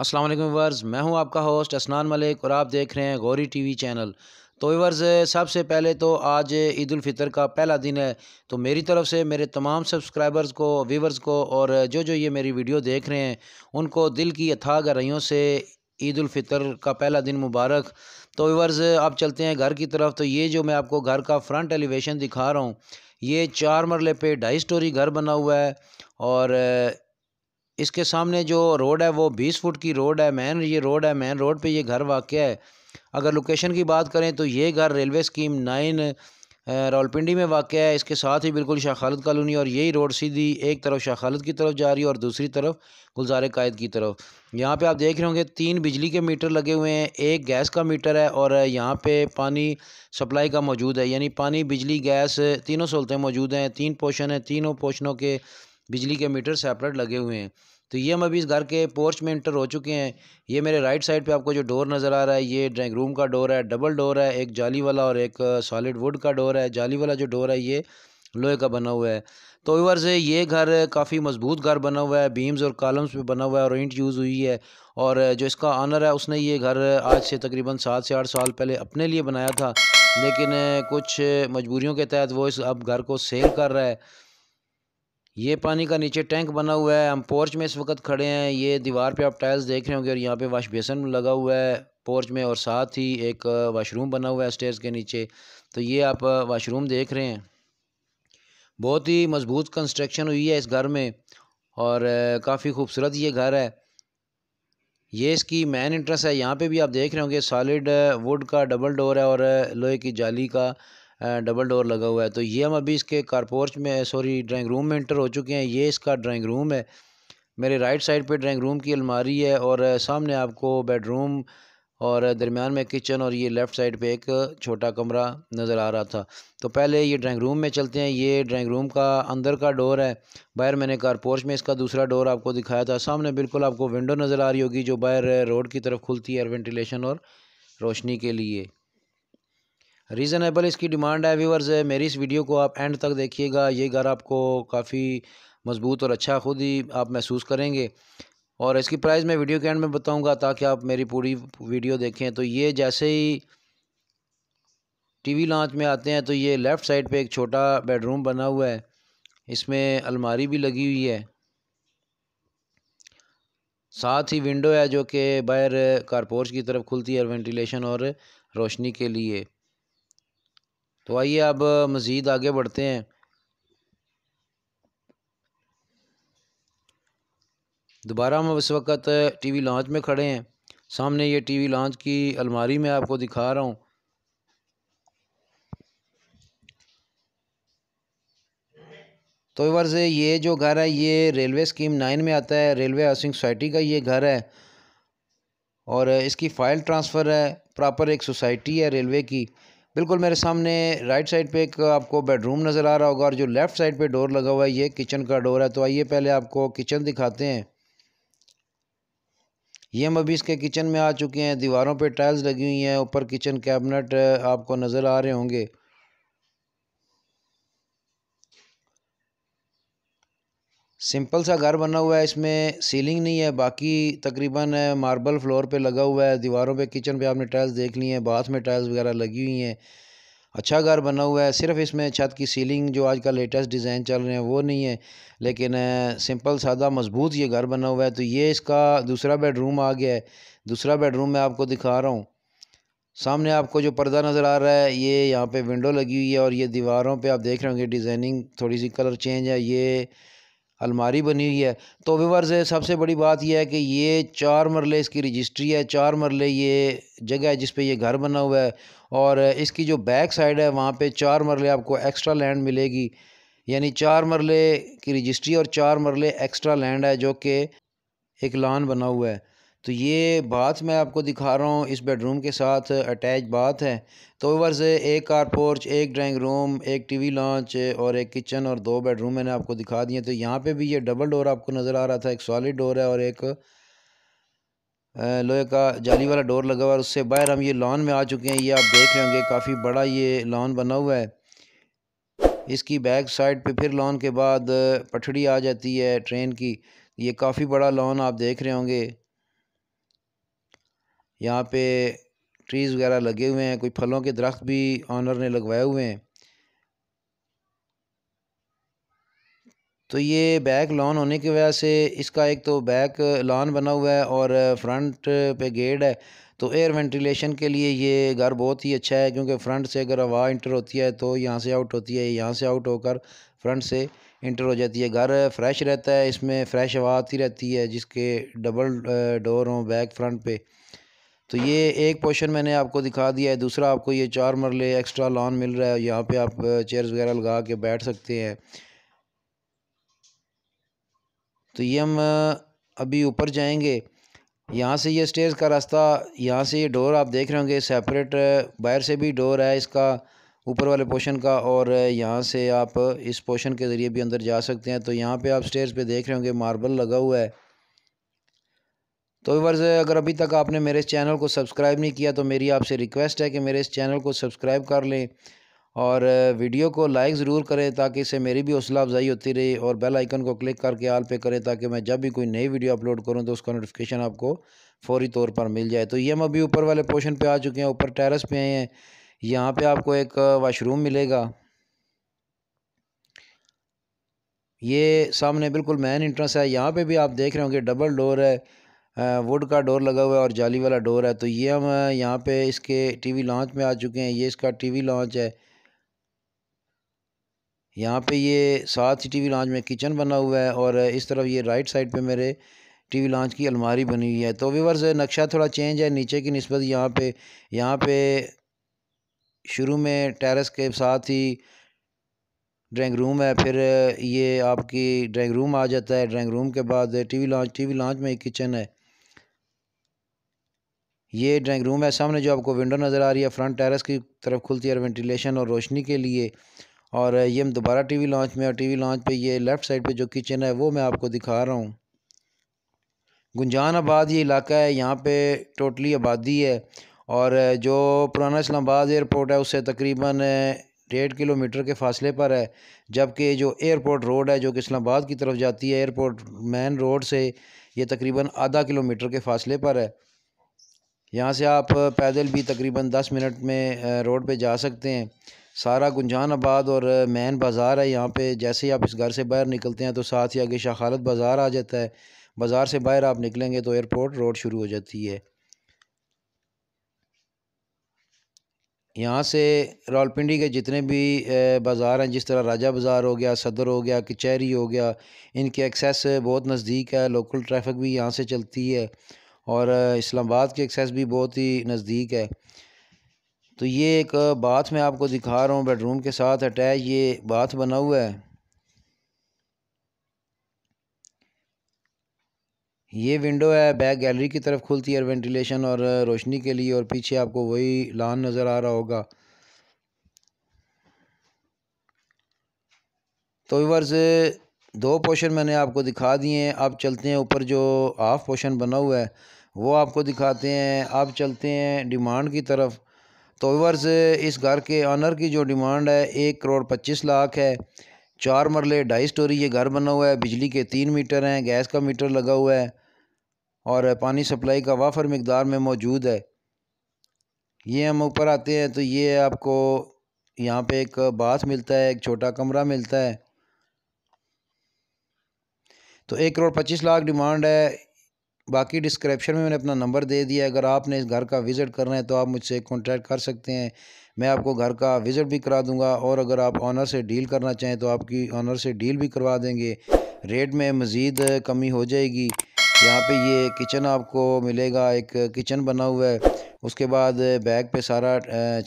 अस्सलाम वालेकुम वर्स मैं हूं आपका होस्ट असनान मलिक और आप देख रहे हैं गौरी टीवी चैनल तो वर्स सबसे पहले तो आज ईद फितर का पहला दिन है तो मेरी तरफ से मेरे तमाम सब्सक्राइबर्स को व्यूवर्स को और जो जो ये मेरी वीडियो देख रहे हैं उनको दिल की अथाह गहराइयों से ईद फितर का पहला दिन मुबारक तो व्यूवर्स आप चलते हैं घर की तरफ तो ये जो मैं आपको घर का फ्रंट एलिवेशन दिखा रहा हूँ ये चार मरले पे ढाई स्टोरी घर बना हुआ है और इसके सामने जो रोड है वो बीस फुट की रोड है मैन ये रोड है मैन रोड पे ये घर वाक़ है अगर लोकेशन की बात करें तो ये घर रेलवे स्कीम नाइन रावलपिंडी में वाक़ है इसके साथ ही बिल्कुल शाह खालद कॉलोनी और यही रोड सीधी एक तरफ शाह खालद की तरफ जा रही है और दूसरी तरफ गुलजार कायद की तरफ यहाँ पे आप देख रहे होंगे तीन बिजली के मीटर लगे हुए हैं एक गैस का मीटर है और यहाँ पे पानी सप्लाई का मौजूद है यानी पानी बिजली गैस तीनों सहूलतें मौजूद हैं तीन पोशन हैं तीनों पोशनों के बिजली के मीटर सेपरेट लगे हुए हैं तो ये हम अभी इस घर के पोर्च में इंटर हो चुके हैं ये मेरे राइट साइड पे आपको जो डोर नज़र आ रहा है ये ड्राइंग रूम का डोर है डबल डोर है एक जाली वाला और एक सॉलिड वुड का डोर है जाली वाला जो डोर है ये लोहे का बना हुआ है तो ओवर से ये घर काफ़ी मजबूत घर बना हुआ है बीम्स और कॉलम्स पे बना हुआ है और इंट यूज़ हुई है और जो इसका ऑनर है उसने ये घर आज से तकरीबन सात से आठ साल पहले अपने लिए बनाया था लेकिन कुछ मजबूरियों के तहत वो इस अब घर को सेल कर रहा है ये पानी का नीचे टैंक बना हुआ है हम पोर्च में इस वक्त खड़े हैं ये दीवार पे आप टाइल्स देख रहे होंगे और यहाँ पे वाश बेसन लगा हुआ है पोर्च में और साथ ही एक वाशरूम बना हुआ है स्टेयर्स के नीचे तो ये आप वाशरूम देख रहे हैं बहुत ही मज़बूत कंस्ट्रक्शन हुई है इस घर में और काफ़ी खूबसूरत ये घर है ये इसकी मेन इंट्रेस है यहाँ पे भी आप देख रहे होंगे सॉलिड वुड का डबल डोर है और लोहे की जाली का डबल डोर लगा हुआ है तो ये हम अभी इसके कारपोर्च में सॉरी ड्राइंग रूम में इंटर हो चुके हैं ये इसका ड्राइंग रूम है मेरे राइट साइड पे ड्राइंग रूम की अलमारी है और सामने आपको बेडरूम और दरमियान में किचन और ये लेफ़्ट साइड पे एक छोटा कमरा नज़र आ रहा था तो पहले ये ड्राइंग रूम में चलते हैं ये ड्राइंग रूम का अंदर का डोर है बाहर मैंने कारपोर्च में इसका दूसरा डोर आपको दिखाया था सामने बिल्कुल आपको विंडो नज़र आ रही होगी जो बाहर रोड की तरफ खुलती है वेंटिलेशन और रोशनी के लिए रीज़नेबल इसकी डिमांड है व्यूवर्स मेरी इस वीडियो को आप एंड तक देखिएगा ये घर आपको काफ़ी मज़बूत और अच्छा खुद ही आप महसूस करेंगे और इसकी प्राइस मैं वीडियो के एंड में बताऊंगा ताकि आप मेरी पूरी वीडियो देखें तो ये जैसे ही टीवी लॉन्च में आते हैं तो ये लेफ़्ट साइड पे एक छोटा बेडरूम बना हुआ है इसमें अलमारी भी लगी हुई है साथ ही विंडो है जो कि बाहर कारपोर्च की तरफ खुलती है वेंटिलेशन और रोशनी के लिए तो आइए अब मज़ीद आगे बढ़ते हैं दोबारा हम इस वक्त टीवी लॉन्च में खड़े हैं सामने ये टीवी लॉन्च की अलमारी में आपको दिखा रहा हूँ तो वर्ज ये जो घर है ये रेलवे स्कीम नाइन में आता है रेलवे हाउसिंग सोसाइटी का ये घर है और इसकी फ़ाइल ट्रांसफ़र है प्रॉपर एक सोसाइटी है रेलवे की बिल्कुल मेरे सामने राइट साइड पे एक आपको बेडरूम नज़र आ रहा होगा और जो लेफ़्ट साइड पे डोर लगा हुआ है ये किचन का डोर है तो आइए पहले आपको किचन दिखाते हैं ये हम अभी इसके किचन में आ चुके हैं दीवारों पे टाइल्स लगी हुई हैं ऊपर किचन कैबिनेट आपको नज़र आ रहे होंगे सिंपल सा घर बना हुआ है इसमें सीलिंग नहीं है बाकी तकरीबन मार्बल फ्लोर पे लगा हुआ है दीवारों पे किचन पे आपने टाइल्स देख ली हैं बाथ में टाइल्स वगैरह लगी हुई हैं अच्छा घर बना हुआ है सिर्फ इसमें छत की सीलिंग जो आज का लेटेस्ट डिज़ाइन चल रहे हैं वो नहीं है लेकिन सिंपल सादा मज़बूत ये घर बना हुआ है तो ये इसका दूसरा बेडरूम आ गया है दूसरा बेडरूम मैं आपको दिखा रहा हूँ सामने आपको जो पर्दा नज़र आ रहा है ये यहाँ पे विंडो लगी हुई है और ये दीवारों पे आप देख रहे होंगे डिज़ाइनिंग थोड़ी सी कलर चेंज है ये अलमारी बनी हुई है तो व्यवर्स सबसे बड़ी बात यह है कि ये चार मरले इसकी रजिस्ट्री है चार मरले ये जगह है जिसपे ये घर बना हुआ है और इसकी जो बैक साइड है वहाँ पे चार मरले आपको एक्स्ट्रा लैंड मिलेगी यानी चार मरले की रजिस्ट्री और चार मरले एक्स्ट्रा लैंड है जो कि एक लान बना हुआ है तो ये बाथ मैं आपको दिखा रहा हूँ इस बेडरूम के साथ अटैच बाथ है तो से एक कार पोर्च एक ड्राइंग रूम एक टीवी लॉन्च और एक किचन और दो बेडरूम मैंने आपको दिखा दिए तो यहाँ पे भी ये डबल डोर आपको नज़र आ रहा था एक सॉलिड डोर है और एक लोहे का जाली वाला डोर लगा हुआ है उससे बाहर हम ये लॉन में आ चुके हैं ये आप देख रहे होंगे काफ़ी बड़ा ये लॉन बना हुआ है इसकी बैक साइड पर फिर लॉन के बाद पटड़ी आ जाती है ट्रेन की ये काफ़ी बड़ा लॉन आप देख रहे होंगे यहाँ पे ट्रीज़ वगैरह लगे हुए हैं कोई फलों के दरख्त भी ऑनर ने लगवाए हुए हैं तो ये बैक लॉन होने की वजह से इसका एक तो बैक लॉन बना हुआ है और फ्रंट पे गेट है तो एयर वेंटिलेशन के लिए ये घर बहुत ही अच्छा है क्योंकि फ्रंट से अगर हवा इंटर होती है तो यहाँ से आउट होती है यहाँ से आउट होकर फ्रंट से इंटर हो जाती है घर फ्रेश रहता है इसमें फ्रेश हवा आती रहती है जिसके डबल डोर हों बैक फ्रंट पे तो ये एक पोर्शन मैंने आपको दिखा दिया है दूसरा आपको ये चार मरले एक्स्ट्रा लॉन मिल रहा है यहाँ पे आप चेयर्स वगैरह लगा के बैठ सकते हैं तो ये हम अभी ऊपर जाएंगे यहाँ से ये स्टेज का रास्ता यहाँ से ये डोर आप देख रहे होंगे सेपरेट बाहर से भी डोर है इसका ऊपर वाले पोर्शन का और यहाँ से आप इस पोर्शन के ज़रिए भी अंदर जा सकते हैं तो यहाँ पे आप स्टेज पे देख रहे होंगे मार्बल लगा हुआ है तो वर्ज़ अगर अभी तक आपने मेरे चैनल को सब्सक्राइब नहीं किया तो मेरी आपसे रिक्वेस्ट है कि मेरे इस चैनल को सब्सक्राइब कर लें और वीडियो को लाइक ज़रूर करें ताकि इसे मेरी भी हौसला अफजाई होती रहे और बेल आइकन को क्लिक करके आल पे करें ताकि मैं जब भी कोई नई वीडियो अपलोड करूं तो उसका नोटिफिकेशन आपको फौरी तौर पर मिल जाए तो ये हम अभी ऊपर वाले पोर्शन पे आ चुके हैं ऊपर टेरेस पे आए हैं यहाँ पे आपको एक वाशरूम मिलेगा ये सामने बिल्कुल मेन इंट्रेंस है यहाँ पर भी आप देख रहे होंगे डबल डोर है वुड का डोर लगा हुआ है और जाली वाला डोर है तो ये हम यहाँ पे इसके टीवी लॉन्च में आ चुके हैं ये इसका टीवी लॉन्च है यहाँ पे ये साथ ही टीवी लॉन्च में किचन बना हुआ है और इस तरफ ये राइट साइड पे मेरे टीवी लॉन्च की अलमारी बनी हुई है तो व्यवर्स नक्शा थोड़ा चेंज है नीचे की नस्बत यहाँ पर यहाँ पर शुरू में टेरस के साथ ही ड्राइंग रूम है फिर ये आपकी ड्राइंग रूम आ जाता है ड्राइंग रूम के बाद टीवी लॉन्च टीवी लॉन्च में एक किचन है ये ड्राइंग रूम है सामने जो आपको विंडो नज़र आ रही है फ्रंट टेरेस की तरफ खुलती है वेंटिलेशन और रोशनी के लिए और ये हम दोबारा टीवी लॉन्च में और टीवी लॉन्च पे ये लेफ़्ट साइड पे जो किचन है वो मैं आपको दिखा रहा हूँ गुंजान आबाद ये इलाका है यहाँ पे टोटली आबादी है और जो पुराना इस्लामाबाद एयरपोर्ट है उससे तकरीबन डेढ़ किलोमीटर के फासले पर है जबकि जो एयरपोर्ट रोड है जो कि इस्लामाबाद की तरफ जाती है एयरपोर्ट मेन रोड से ये तकरीबन आधा किलोमीटर के फासले पर है यहाँ से आप पैदल भी तकरीबन दस मिनट में रोड पे जा सकते हैं सारा गुंजान आबाद और मैन बाज़ार है यहाँ पे जैसे ही आप इस घर से बाहर निकलते हैं तो साथ ही आगे शाखालत बाज़ार आ जाता है बाज़ार से बाहर आप निकलेंगे तो एयरपोर्ट रोड शुरू हो जाती है यहाँ से रावलपिंडी के जितने भी बाज़ार हैं जिस तरह राजा बाज़ार हो गया सदर हो गया कचहरी हो गया इनके एक्सेस बहुत नज़दीक है लोकल ट्रैफिक भी यहाँ से चलती है और इस्लामाबाद की एक्सेस भी बहुत ही नज़दीक है तो ये एक बाथ में आपको दिखा रहा हूँ बेडरूम के साथ अटैच ये बाथ बना हुआ है ये विंडो है बैक गैलरी की तरफ खुलती है वेंटिलेशन और रोशनी के लिए और पीछे आपको वही लान नज़र आ रहा होगा तो वर्ज दो पोर्शन मैंने आपको दिखा दिए हैं अब चलते हैं ऊपर जो हाफ पोर्शन बना हुआ है वो आपको दिखाते हैं आप चलते हैं डिमांड की तरफ तो वर्स इस घर के ऑनर की जो डिमांड है एक करोड़ पच्चीस लाख है चार मरले ढाई स्टोरी ये घर बना हुआ है बिजली के तीन मीटर हैं गैस का मीटर लगा हुआ है और पानी सप्लाई का वाफर मकदार में मौजूद है ये हम ऊपर आते हैं तो ये आपको यहाँ पे एक बाथ मिलता है एक छोटा कमरा मिलता है तो एक करोड़ पच्चीस लाख डिमांड है बाकी डिस्क्रिप्शन में मैंने अपना नंबर दे दिया है अगर आपने इस घर का विज़िट करना है तो आप मुझसे कॉन्टैक्ट कर सकते हैं मैं आपको घर का विज़िट भी करा दूंगा और अगर आप ऑनर से डील करना चाहें तो आपकी ऑनर से डील भी करवा देंगे रेट में मज़ीद कमी हो जाएगी यहाँ पे ये किचन आपको मिलेगा एक किचन बना हुआ है उसके बाद बैग पे सारा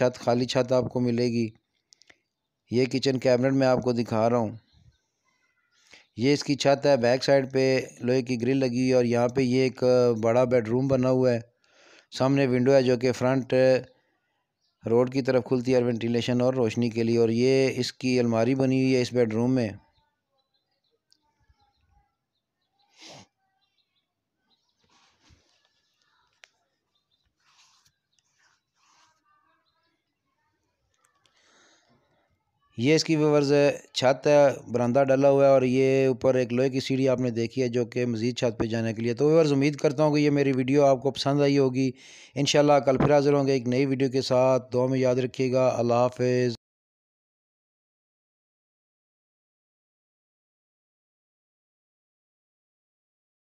छत खाली छत आपको मिलेगी ये किचन कैबिनेट में आपको दिखा रहा हूँ ये इसकी छत है बैक साइड पे लोहे की ग्रिल लगी है और यहाँ पे ये एक बड़ा बेडरूम बना हुआ है सामने विंडो है जो कि फ्रंट रोड की तरफ खुलती है वेंटिलेशन और रोशनी के लिए और ये इसकी अलमारी बनी हुई है इस बेडरूम में ये इसकी व्यवर्स है छत है बरंदा डला हुआ है और ये ऊपर एक लोहे की सीढ़ी आपने देखी है जो कि मज़ीद छत पे जाने के लिए तो व्यवर्स उम्मीद करता हूँ कि ये मेरी वीडियो आपको पसंद आई होगी इन कल फिर हाजिर होंगे एक नई वीडियो के साथ दो में याद रखिएगा अल्लाह हाफ